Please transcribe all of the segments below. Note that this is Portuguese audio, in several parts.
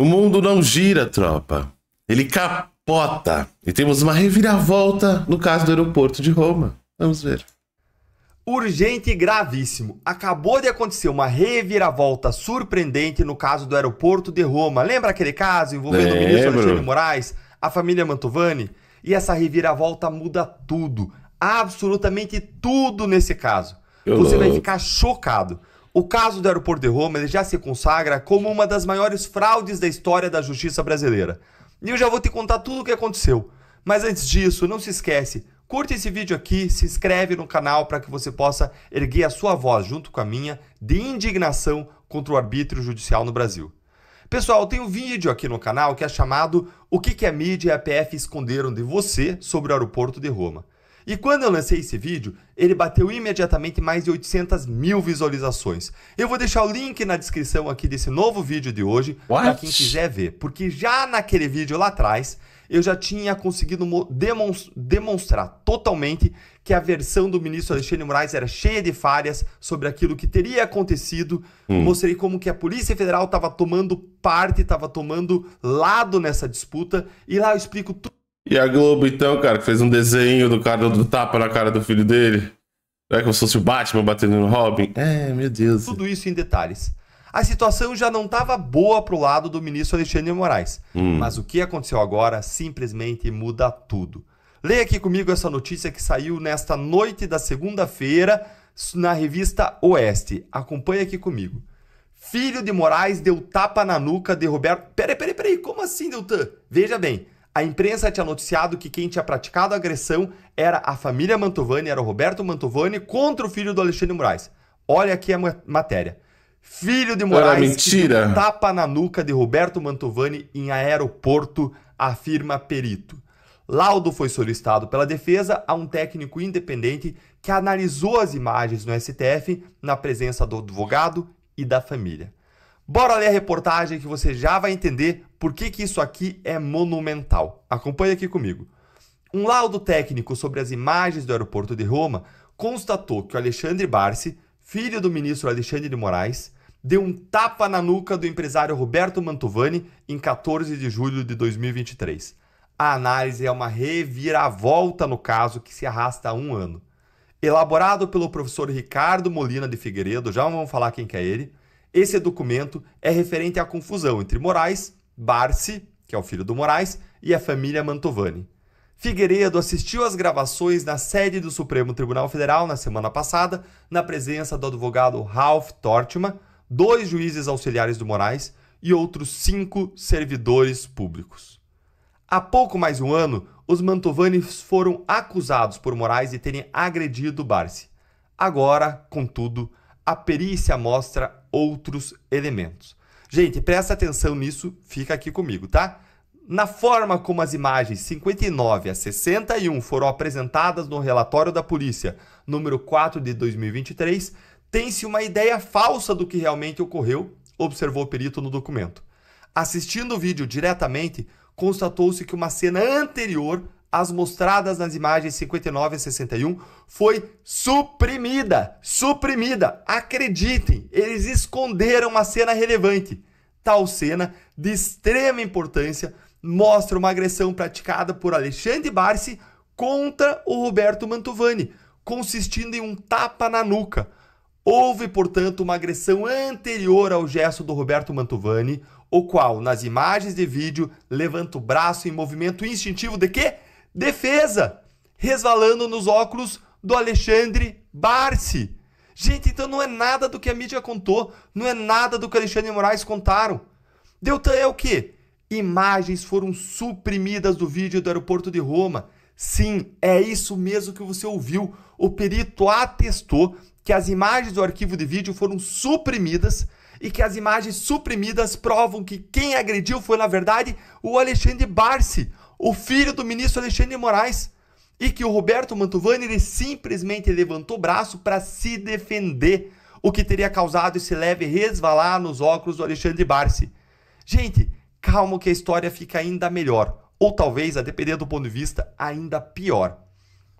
O mundo não gira, tropa. Ele capota. E temos uma reviravolta no caso do aeroporto de Roma. Vamos ver. Urgente e gravíssimo. Acabou de acontecer uma reviravolta surpreendente no caso do aeroporto de Roma. Lembra aquele caso envolvendo Lembro. o ministro Alexandre Moraes, a família Mantovani? E essa reviravolta muda tudo. Absolutamente tudo nesse caso. Você vai ficar chocado. O caso do aeroporto de Roma já se consagra como uma das maiores fraudes da história da justiça brasileira. E eu já vou te contar tudo o que aconteceu. Mas antes disso, não se esquece, curte esse vídeo aqui, se inscreve no canal para que você possa erguer a sua voz junto com a minha de indignação contra o arbítrio judicial no Brasil. Pessoal, tem um vídeo aqui no canal que é chamado O que, que é a mídia e a PF esconderam de você sobre o aeroporto de Roma. E quando eu lancei esse vídeo, ele bateu imediatamente mais de 800 mil visualizações. Eu vou deixar o link na descrição aqui desse novo vídeo de hoje, para quem quiser ver. Porque já naquele vídeo lá atrás, eu já tinha conseguido demonstrar totalmente que a versão do ministro Alexandre Moraes era cheia de falhas sobre aquilo que teria acontecido. Hum. Mostrei como que a Polícia Federal estava tomando parte, estava tomando lado nessa disputa. E lá eu explico tudo e a Globo, então, cara, que fez um desenho do cara do tapa na cara do filho dele. Não é como se fosse o Batman batendo no Robin? É, meu Deus. Tudo isso em detalhes. A situação já não estava boa pro lado do ministro Alexandre Moraes. Hum. Mas o que aconteceu agora simplesmente muda tudo. Leia aqui comigo essa notícia que saiu nesta noite da segunda-feira na revista Oeste. Acompanha aqui comigo. Filho de Moraes deu tapa na nuca de Roberto. Peraí, peraí, peraí. Como assim, Deltan? Veja bem. A imprensa tinha noticiado que quem tinha praticado a agressão era a família Mantovani, era o Roberto Mantovani contra o filho do Alexandre Moraes. Olha aqui a matéria. Filho de Moraes era tapa na nuca de Roberto Mantovani em aeroporto, afirma perito. Laudo foi solicitado pela defesa a um técnico independente que analisou as imagens no STF na presença do advogado e da família. Bora ler a reportagem que você já vai entender por que, que isso aqui é monumental. Acompanhe aqui comigo. Um laudo técnico sobre as imagens do aeroporto de Roma constatou que o Alexandre Barsi, filho do ministro Alexandre de Moraes, deu um tapa na nuca do empresário Roberto Mantovani em 14 de julho de 2023. A análise é uma reviravolta no caso que se arrasta há um ano. Elaborado pelo professor Ricardo Molina de Figueiredo, já vamos falar quem que é ele, esse documento é referente à confusão entre Moraes Barsi, que é o filho do Moraes, e a família Mantovani. Figueiredo assistiu às gravações na sede do Supremo Tribunal Federal na semana passada, na presença do advogado Ralph Tortima, dois juízes auxiliares do Moraes e outros cinco servidores públicos. Há pouco mais de um ano, os Mantovanes foram acusados por Moraes de terem agredido Barsi. Agora, contudo, a perícia mostra outros elementos. Gente, presta atenção nisso, fica aqui comigo, tá? Na forma como as imagens 59 a 61 foram apresentadas no relatório da polícia número 4 de 2023, tem-se uma ideia falsa do que realmente ocorreu, observou o perito no documento. Assistindo o vídeo diretamente, constatou-se que uma cena anterior as mostradas nas imagens 59 e 61 foi suprimida, suprimida. Acreditem, eles esconderam uma cena relevante. Tal cena de extrema importância mostra uma agressão praticada por Alexandre Barsi contra o Roberto Mantovani, consistindo em um tapa na nuca. Houve, portanto, uma agressão anterior ao gesto do Roberto Mantovani, o qual, nas imagens de vídeo, levanta o braço em movimento instintivo de quê? Defesa, resvalando nos óculos do Alexandre Barsi. Gente, então não é nada do que a mídia contou, não é nada do que Alexandre Moraes contaram. Deltan é o quê? Imagens foram suprimidas do vídeo do aeroporto de Roma. Sim, é isso mesmo que você ouviu. O perito atestou que as imagens do arquivo de vídeo foram suprimidas e que as imagens suprimidas provam que quem agrediu foi, na verdade, o Alexandre Barsi, o filho do ministro Alexandre de Moraes, e que o Roberto Mantovani ele simplesmente levantou o braço para se defender, o que teria causado esse leve resvalar nos óculos do Alexandre Barsi. Gente, calma que a história fica ainda melhor, ou talvez, a depender do ponto de vista, ainda pior.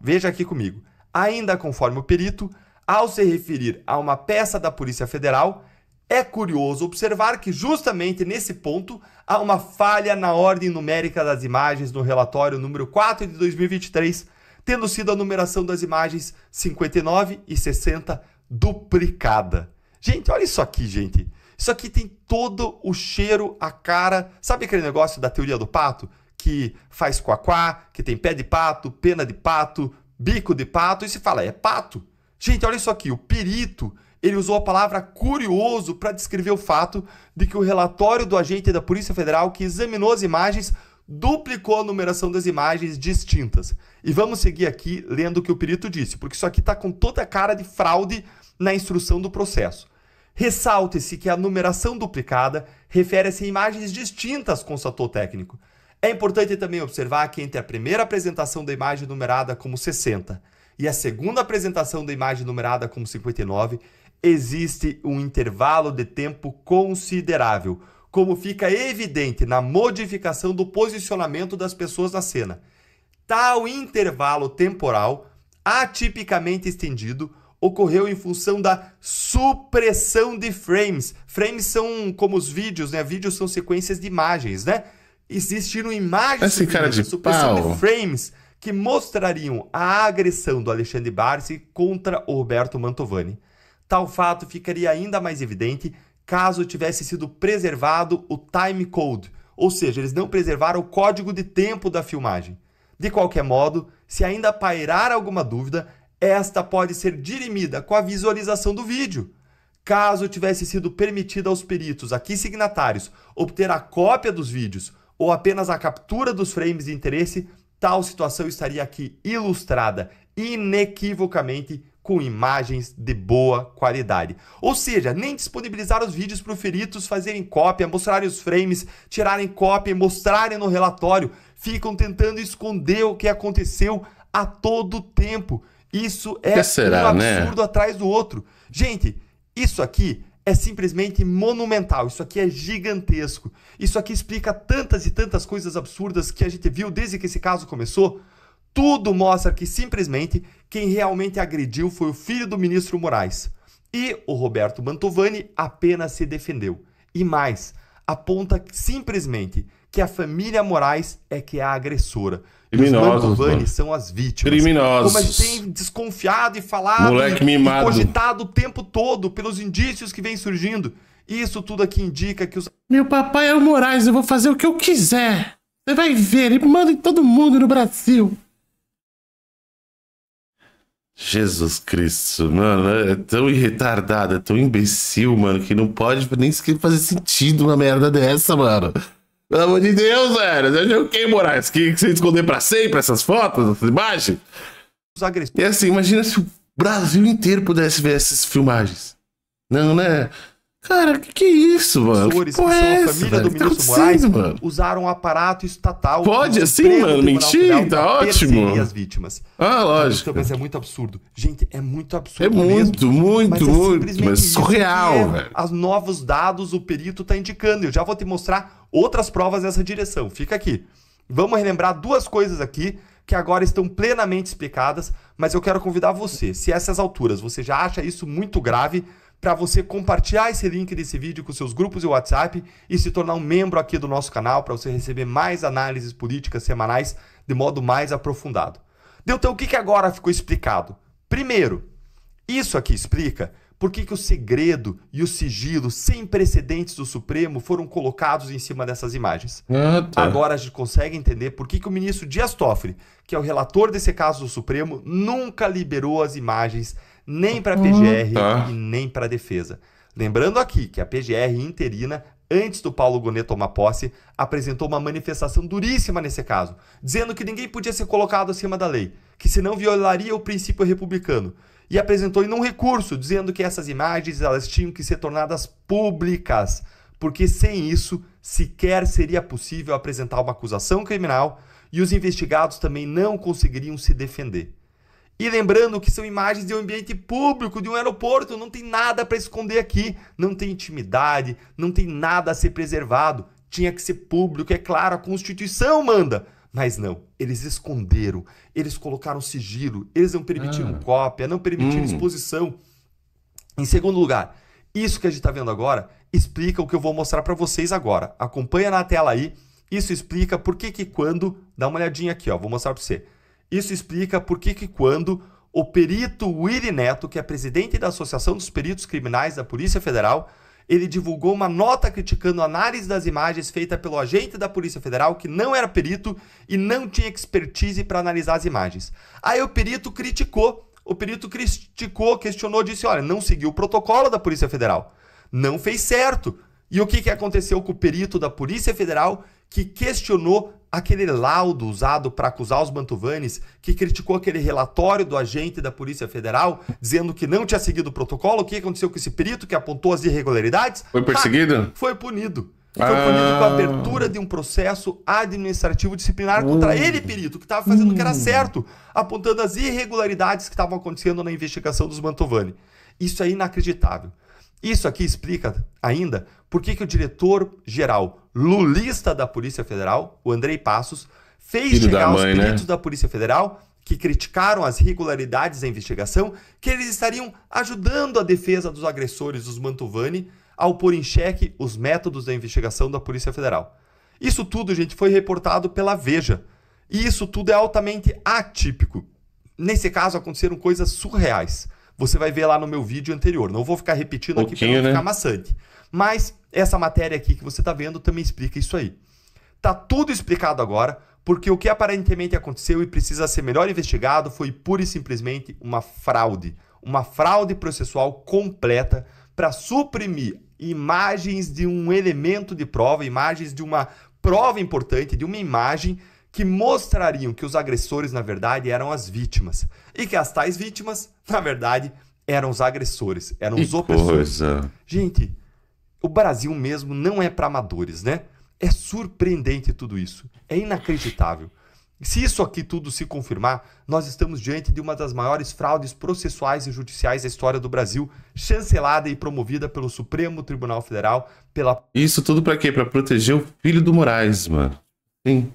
Veja aqui comigo. Ainda conforme o perito, ao se referir a uma peça da Polícia Federal, é curioso observar que, justamente nesse ponto, há uma falha na ordem numérica das imagens no relatório número 4 de 2023, tendo sido a numeração das imagens 59 e 60 duplicada. Gente, olha isso aqui, gente. Isso aqui tem todo o cheiro, a cara. Sabe aquele negócio da teoria do pato? Que faz quaquá, que tem pé de pato, pena de pato, bico de pato, e se fala, é pato. Gente, olha isso aqui, o perito ele usou a palavra curioso para descrever o fato de que o relatório do agente da Polícia Federal que examinou as imagens duplicou a numeração das imagens distintas. E vamos seguir aqui lendo o que o perito disse, porque isso aqui está com toda a cara de fraude na instrução do processo. Ressalte-se que a numeração duplicada refere-se a imagens distintas, constatou o técnico. É importante também observar que entre a primeira apresentação da imagem numerada como 60 e a segunda apresentação da imagem numerada como 59 existe um intervalo de tempo considerável, como fica evidente na modificação do posicionamento das pessoas na cena. Tal intervalo temporal, atipicamente estendido, ocorreu em função da supressão de frames. Frames são como os vídeos, né? Vídeos são sequências de imagens, né? Existiram imagens Esse cara de supressão pau. de frames que mostrariam a agressão do Alexandre Barsi contra o Roberto Mantovani. Tal fato ficaria ainda mais evidente caso tivesse sido preservado o time code, ou seja, eles não preservaram o código de tempo da filmagem. De qualquer modo, se ainda pairar alguma dúvida, esta pode ser dirimida com a visualização do vídeo. Caso tivesse sido permitido aos peritos aqui signatários obter a cópia dos vídeos ou apenas a captura dos frames de interesse, tal situação estaria aqui ilustrada inequivocamente com imagens de boa qualidade. Ou seja, nem disponibilizar os vídeos para fazerem cópia, mostrarem os frames, tirarem cópia e mostrarem no relatório. Ficam tentando esconder o que aconteceu a todo tempo. Isso é será, um né? absurdo né? atrás do outro. Gente, isso aqui é simplesmente monumental. Isso aqui é gigantesco. Isso aqui explica tantas e tantas coisas absurdas que a gente viu desde que esse caso começou. Tudo mostra que simplesmente quem realmente agrediu foi o filho do ministro Moraes. E o Roberto Mantovani apenas se defendeu. E mais, aponta simplesmente que a família Moraes é que é a agressora. Criminosos. Os Mantovani mano. são as vítimas. Criminosos. Como a gente tem desconfiado e falado Moleque e, cogitado o tempo todo pelos indícios que vem surgindo. Isso tudo aqui indica que os. Meu papai é o Moraes, eu vou fazer o que eu quiser. Você vai ver, ele manda em todo mundo no Brasil. Jesus Cristo, mano, é tão retardada, é tão imbecil, mano, que não pode nem sequer fazer sentido uma merda dessa, mano. Pelo amor de Deus, velho. Você achou quem, Moraes? Que, que você esconder pra sempre essas fotos, essas imagens? E assim, imagina se o Brasil inteiro pudesse ver essas filmagens. Não, né? Cara, que que é isso, mano? Pessoas que, que é essa, família velho? do tá ministro tá Moraes mano? usaram um aparato estatal. Pode assim, mano? Mentira, tá ótimo. as vítimas. Ah, lógico. Mas é muito absurdo. Gente, é muito absurdo. É muito, mesmo, muito, mas é muito. É mas surreal, é, velho. As novos dados o perito tá indicando. Eu já vou te mostrar outras provas nessa direção. Fica aqui. Vamos relembrar duas coisas aqui que agora estão plenamente explicadas, mas eu quero convidar você, se a essas alturas você já acha isso muito grave, para você compartilhar esse link desse vídeo com seus grupos e WhatsApp e se tornar um membro aqui do nosso canal para você receber mais análises políticas semanais de modo mais aprofundado. Então, o que, que agora ficou explicado? Primeiro, isso aqui explica por que, que o segredo e o sigilo sem precedentes do Supremo foram colocados em cima dessas imagens. Eita. Agora a gente consegue entender por que, que o ministro Dias Toffoli, que é o relator desse caso do Supremo, nunca liberou as imagens nem para a PGR tá. e nem para a defesa. Lembrando aqui que a PGR interina, antes do Paulo Gonet tomar posse, apresentou uma manifestação duríssima nesse caso, dizendo que ninguém podia ser colocado acima da lei, que senão violaria o princípio republicano. E apresentou em um recurso, dizendo que essas imagens elas tinham que ser tornadas públicas, porque sem isso sequer seria possível apresentar uma acusação criminal e os investigados também não conseguiriam se defender. E lembrando que são imagens de um ambiente público, de um aeroporto, não tem nada para esconder aqui, não tem intimidade, não tem nada a ser preservado. Tinha que ser público, é claro, a Constituição manda. Mas não, eles esconderam, eles colocaram sigilo, eles não permitiram ah. cópia, não permitiram hum. exposição. Em segundo lugar, isso que a gente está vendo agora explica o que eu vou mostrar para vocês agora. Acompanha na tela aí. Isso explica por que que quando... Dá uma olhadinha aqui, ó. Vou mostrar para você. Isso explica por que, que quando o perito Willy Neto, que é presidente da Associação dos Peritos Criminais da Polícia Federal, ele divulgou uma nota criticando a análise das imagens feita pelo agente da Polícia Federal que não era perito e não tinha expertise para analisar as imagens. Aí o perito criticou, o perito criticou, questionou, disse: olha, não seguiu o protocolo da Polícia Federal, não fez certo. E o que, que aconteceu com o perito da Polícia Federal que questionou aquele laudo usado para acusar os Mantovanes, que criticou aquele relatório do agente da Polícia Federal, dizendo que não tinha seguido o protocolo, o que aconteceu com esse perito que apontou as irregularidades? Foi perseguido? Ah, foi punido. Foi ah. punido com a ah. abertura de um processo administrativo disciplinar contra uh. ele, perito, que estava fazendo o uh. que era hum. certo, apontando as irregularidades que estavam acontecendo na investigação dos Mantovani. Isso é inacreditável. Isso aqui explica ainda por que, que o diretor-geral lulista da Polícia Federal, o Andrei Passos, fez Filho chegar os né? peritos né? da Polícia Federal que criticaram as irregularidades da investigação que eles estariam ajudando a defesa dos agressores dos Mantovani ao pôr em xeque os métodos da investigação da Polícia Federal. Isso tudo, gente, foi reportado pela Veja. E isso tudo é altamente atípico. Nesse caso, aconteceram coisas surreais. Você vai ver lá no meu vídeo anterior. Não vou ficar repetindo aqui para não né? ficar maçante. Mas essa matéria aqui que você está vendo também explica isso aí. Tá tudo explicado agora, porque o que aparentemente aconteceu e precisa ser melhor investigado foi pura e simplesmente uma fraude. Uma fraude processual completa para suprimir imagens de um elemento de prova, imagens de uma prova importante, de uma imagem que mostrariam que os agressores, na verdade, eram as vítimas. E que as tais vítimas, na verdade, eram os agressores, eram os opressores. Coisa. Gente, o Brasil mesmo não é para amadores, né? É surpreendente tudo isso. É inacreditável. Se isso aqui tudo se confirmar, nós estamos diante de uma das maiores fraudes processuais e judiciais da história do Brasil, chancelada e promovida pelo Supremo Tribunal Federal pela Isso tudo para quê? Para proteger o filho do Moraes, mano. Sim.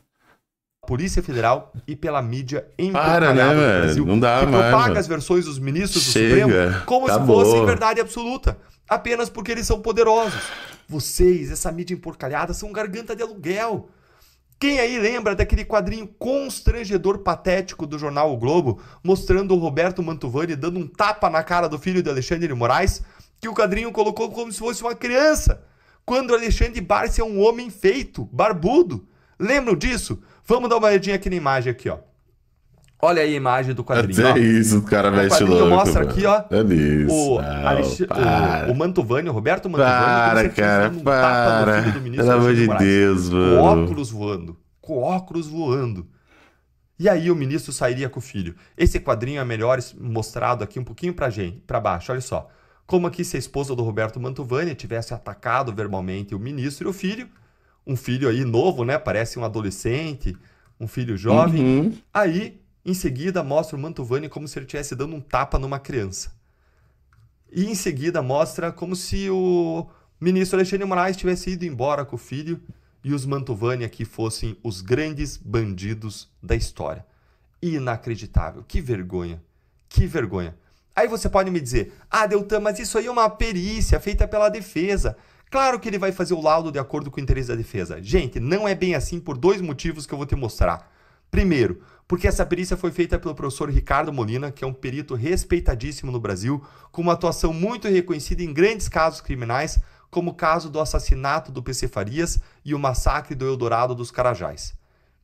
Polícia Federal e pela mídia Para, né, do Brasil, Não dá que propaga as versões dos ministros Chega, do Supremo como tá se fossem verdade absoluta, apenas porque eles são poderosos. Vocês, essa mídia emporcalhada, são garganta de aluguel. Quem aí lembra daquele quadrinho constrangedor patético do jornal O Globo, mostrando o Roberto Mantovani dando um tapa na cara do filho de Alexandre de Moraes, que o quadrinho colocou como se fosse uma criança, quando Alexandre Barsi é um homem feito, barbudo? Lembram disso? Vamos dar uma olhadinha aqui na imagem aqui, ó. Olha aí a imagem do quadrinho. É isso, o cara mexe louco. O quadrinho mostra aqui, ó. É isso. O, não, ah, o, o Mantovani, o Roberto Mantovani. Para, cara, tá para. Pelo amor de Deus, mano. Com óculos voando. Com óculos voando. E aí o ministro sairia com o filho. Esse quadrinho é melhor mostrado aqui um pouquinho pra gente, pra baixo, olha só. Como aqui se a esposa do Roberto Mantovani tivesse atacado verbalmente o ministro e o filho, um filho aí novo, né? Parece um adolescente, um filho jovem. Uhum. Aí, em seguida, mostra o Mantovani como se ele estivesse dando um tapa numa criança. E em seguida mostra como se o ministro Alexandre Moraes tivesse ido embora com o filho e os Mantovani aqui fossem os grandes bandidos da história. Inacreditável. Que vergonha. Que vergonha. Aí você pode me dizer: ah, Deltan, mas isso aí é uma perícia feita pela defesa. Claro que ele vai fazer o laudo de acordo com o interesse da defesa. Gente, não é bem assim por dois motivos que eu vou te mostrar. Primeiro, porque essa perícia foi feita pelo professor Ricardo Molina, que é um perito respeitadíssimo no Brasil, com uma atuação muito reconhecida em grandes casos criminais, como o caso do assassinato do PC Farias e o massacre do Eldorado dos Carajás.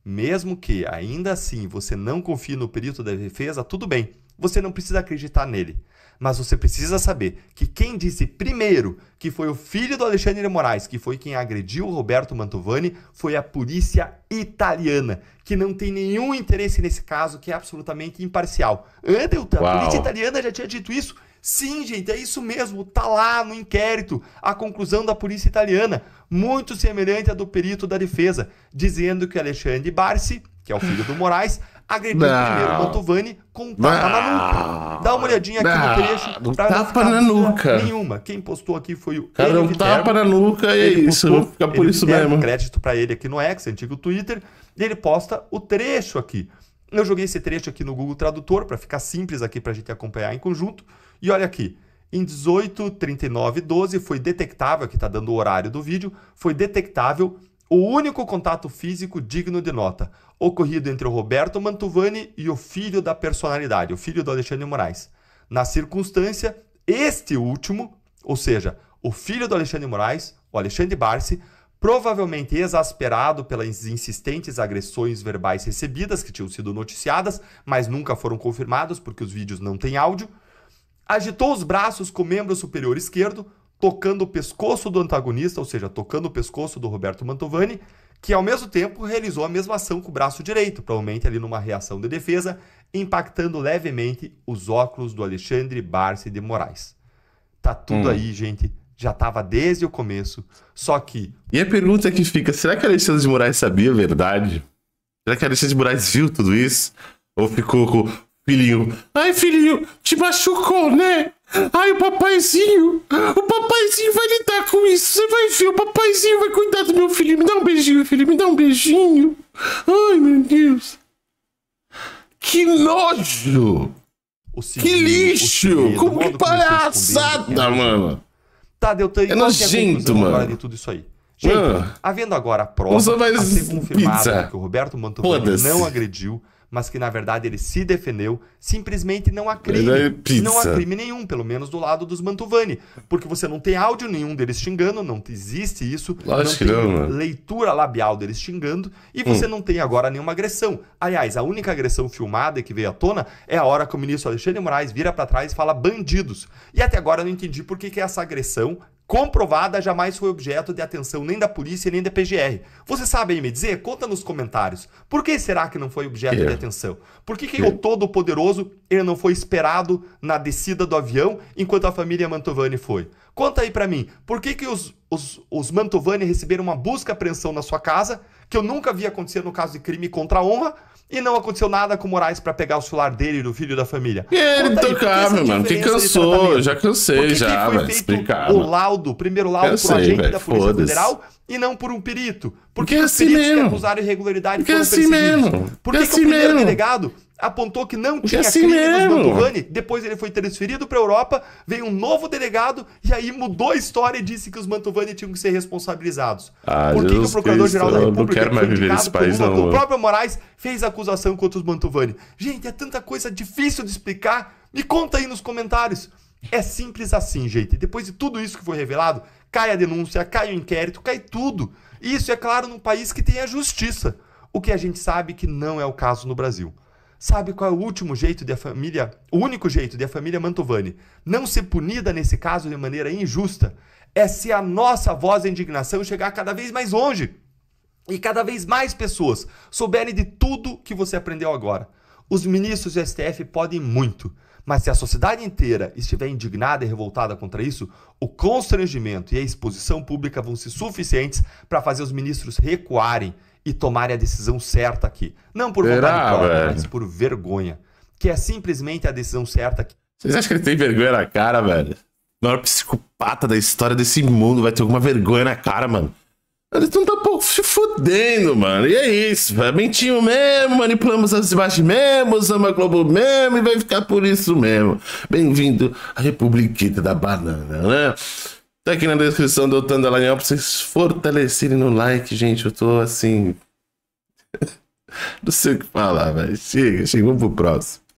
Mesmo que, ainda assim, você não confie no perito da defesa, tudo bem você não precisa acreditar nele. Mas você precisa saber que quem disse primeiro que foi o filho do Alexandre de Moraes, que foi quem agrediu Roberto Mantovani, foi a polícia italiana, que não tem nenhum interesse nesse caso, que é absolutamente imparcial. Andelton, a polícia italiana já tinha dito isso. Sim, gente, é isso mesmo. Tá lá no inquérito a conclusão da polícia italiana, muito semelhante à do perito da defesa, dizendo que Alexandre Barsi, que é o filho do Moraes, agrediu não. primeiro Mantovani com um tapa na nuca. Dá uma olhadinha aqui não. no trecho. Não tapa na nuca. Nenhuma. Quem postou aqui foi o. Cara, um tapa na nuca e é isso. Postou, Vou ficar por isso mesmo. crédito para ele aqui no X, antigo Twitter. E ele posta o trecho aqui. Eu joguei esse trecho aqui no Google Tradutor para ficar simples aqui para a gente acompanhar em conjunto. E olha aqui. Em 18, 39, 12 foi detectável, aqui está dando o horário do vídeo, foi detectável o único contato físico digno de nota ocorrido entre o Roberto Mantovani e o filho da personalidade, o filho do Alexandre Moraes. Na circunstância, este último, ou seja, o filho do Alexandre Moraes, o Alexandre Barsi, provavelmente exasperado pelas insistentes agressões verbais recebidas que tinham sido noticiadas, mas nunca foram confirmadas porque os vídeos não têm áudio, agitou os braços com o membro superior esquerdo, tocando o pescoço do antagonista, ou seja, tocando o pescoço do Roberto Mantovani, que ao mesmo tempo realizou a mesma ação com o braço direito, provavelmente ali numa reação de defesa, impactando levemente os óculos do Alexandre Barce de Moraes. Tá tudo hum. aí, gente. Já estava desde o começo, só que... E a pergunta que fica, será que Alexandre de Moraes sabia a verdade? Será que Alexandre de Moraes viu tudo isso? Ou ficou com filhinho? Ai, filhinho, te machucou, né? Ai, o papaizinho! O papaizinho vai lidar com isso! Você vai ver, o papaizinho vai cuidar do meu filho! Me dá um beijinho, filho! Me dá um beijinho! Ai, meu Deus! Que nojo! que lixo! Como que palhaçada, mano! Tá, deu É nojento, então, mano. Agora de tudo isso aí. Gente, mano. Ah. havendo agora a prova, a ser confirmada que o Roberto Mantovani não agrediu mas que na verdade ele se defendeu, simplesmente não há crime. É não há crime nenhum, pelo menos do lado dos Mantovani. Porque você não tem áudio nenhum deles xingando, não existe isso. Lógico não tem não, né? leitura labial deles xingando, e você hum. não tem agora nenhuma agressão. Aliás, a única agressão filmada que veio à tona é a hora que o ministro Alexandre Moraes vira para trás e fala bandidos. E até agora eu não entendi por que, que é essa agressão comprovada, jamais foi objeto de atenção nem da polícia nem da PGR. Você sabe aí me dizer? Conta nos comentários. Por que será que não foi objeto yeah. de é. atenção? Por que, que yeah. É. o Todo-Poderoso ele não foi esperado na descida do avião enquanto a família Mantovani foi? Conta aí para mim, por que, que os, os, os Mantovani receberam uma busca apreensão na sua casa, que eu nunca vi acontecer no caso de crime contra a honra, e não aconteceu nada com o Moraes para pegar o celular dele e do filho da família. E ele Conta intocável, mano. Que cansou, já cansei já, vai Explicar. O laudo, primeiro laudo por agente véio, da Polícia Federal e não por um perito. Porque, Porque é os é assim peritos mesmo. que acusaram irregularidade Porque é foram é assim perseguidos. Mesmo. Porque, é assim o primeiro mesmo. delegado apontou que não é tinha assim crimes mesmo. no Depois ele foi transferido para a Europa, veio um novo delegado e aí mudou a história e disse que os Mantovani tinham que ser responsabilizados. Ah, Por que, que o Procurador-Geral da República, que mais viver esse país, não, o próprio Moraes, fez acusação contra os Mantovani? Gente, é tanta coisa difícil de explicar. Me conta aí nos comentários. É simples assim, gente. Depois de tudo isso que foi revelado, cai a denúncia, cai o inquérito, cai tudo. Isso é claro num país que tem a justiça, o que a gente sabe que não é o caso no Brasil. Sabe qual é o último jeito de a família, o único jeito de a família Mantovani não ser punida nesse caso de maneira injusta é se a nossa voz de indignação chegar cada vez mais longe e cada vez mais pessoas souberem de tudo que você aprendeu agora. Os ministros do STF podem muito, mas se a sociedade inteira estiver indignada e revoltada contra isso, o constrangimento e a exposição pública vão ser suficientes para fazer os ministros recuarem e tomarem a decisão certa aqui. Não por vontade própria, mas por vergonha. Que é simplesmente a decisão certa aqui. Vocês acham que ele tem vergonha na cara, velho? O é maior psicopata da história desse mundo vai ter alguma vergonha na cara, mano. Ele não tá um pouco se fudendo, mano. E é isso. Véio. Mentimos mesmo, manipulamos as imagens mesmo, usamos a Globo mesmo e vai ficar por isso mesmo. Bem-vindo à Republiqueta da Banana, né? Tá aqui na descrição do Tandalanhol pra vocês fortalecerem no like, gente. Eu tô assim. Não sei o que falar, velho. Chega, chega, vamos pro próximo.